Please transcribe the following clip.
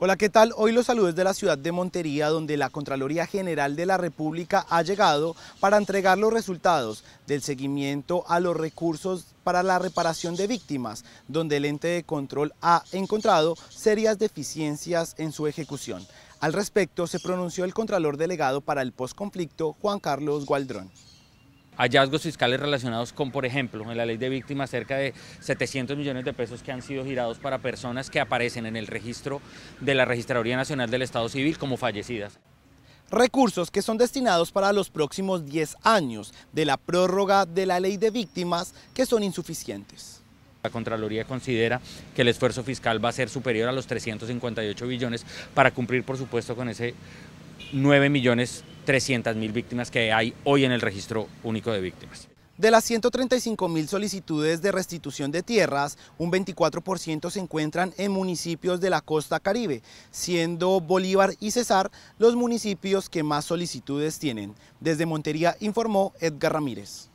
Hola, ¿qué tal? Hoy los saludos de la ciudad de Montería, donde la Contraloría General de la República ha llegado para entregar los resultados del seguimiento a los recursos para la reparación de víctimas, donde el ente de control ha encontrado serias deficiencias en su ejecución. Al respecto, se pronunció el Contralor Delegado para el Postconflicto, Juan Carlos Gualdrón hallazgos fiscales relacionados con, por ejemplo, en la ley de víctimas, cerca de 700 millones de pesos que han sido girados para personas que aparecen en el registro de la Registraduría Nacional del Estado Civil como fallecidas. Recursos que son destinados para los próximos 10 años de la prórroga de la ley de víctimas que son insuficientes. La Contraloría considera que el esfuerzo fiscal va a ser superior a los 358 billones para cumplir, por supuesto, con ese 9 millones mil víctimas que hay hoy en el registro único de víctimas. De las mil solicitudes de restitución de tierras, un 24% se encuentran en municipios de la costa caribe, siendo Bolívar y Cesar los municipios que más solicitudes tienen. Desde Montería informó Edgar Ramírez.